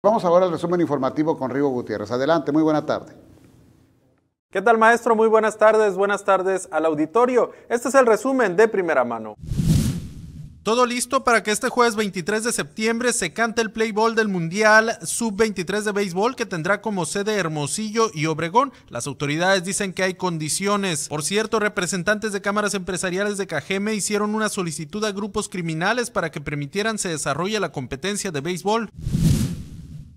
Vamos ahora al resumen informativo con Rigo Gutiérrez. Adelante, muy buena tarde. ¿Qué tal maestro? Muy buenas tardes, buenas tardes al auditorio. Este es el resumen de primera mano. Todo listo para que este jueves 23 de septiembre se cante el Play del Mundial Sub-23 de béisbol que tendrá como sede Hermosillo y Obregón. Las autoridades dicen que hay condiciones. Por cierto, representantes de cámaras empresariales de Cajeme hicieron una solicitud a grupos criminales para que permitieran se desarrolle la competencia de béisbol.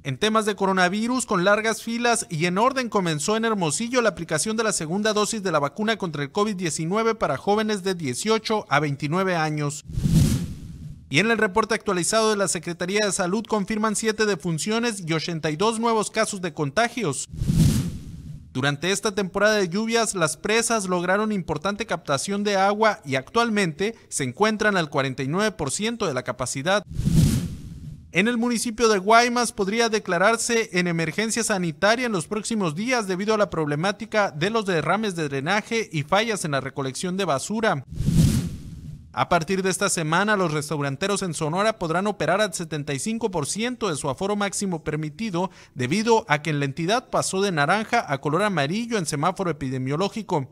En temas de coronavirus, con largas filas y en orden, comenzó en Hermosillo la aplicación de la segunda dosis de la vacuna contra el COVID-19 para jóvenes de 18 a 29 años. Y en el reporte actualizado de la Secretaría de Salud confirman 7 defunciones y 82 nuevos casos de contagios. Durante esta temporada de lluvias, las presas lograron importante captación de agua y actualmente se encuentran al 49% de la capacidad. En el municipio de Guaymas podría declararse en emergencia sanitaria en los próximos días debido a la problemática de los derrames de drenaje y fallas en la recolección de basura. A partir de esta semana, los restauranteros en Sonora podrán operar al 75% de su aforo máximo permitido debido a que en la entidad pasó de naranja a color amarillo en semáforo epidemiológico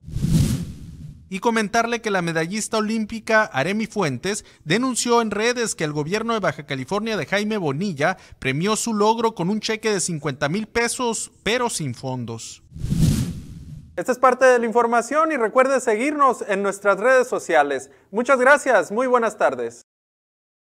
y comentarle que la medallista olímpica Aremi Fuentes denunció en redes que el gobierno de Baja California de Jaime Bonilla premió su logro con un cheque de 50 mil pesos, pero sin fondos. Esta es parte de la información y recuerde seguirnos en nuestras redes sociales. Muchas gracias, muy buenas tardes.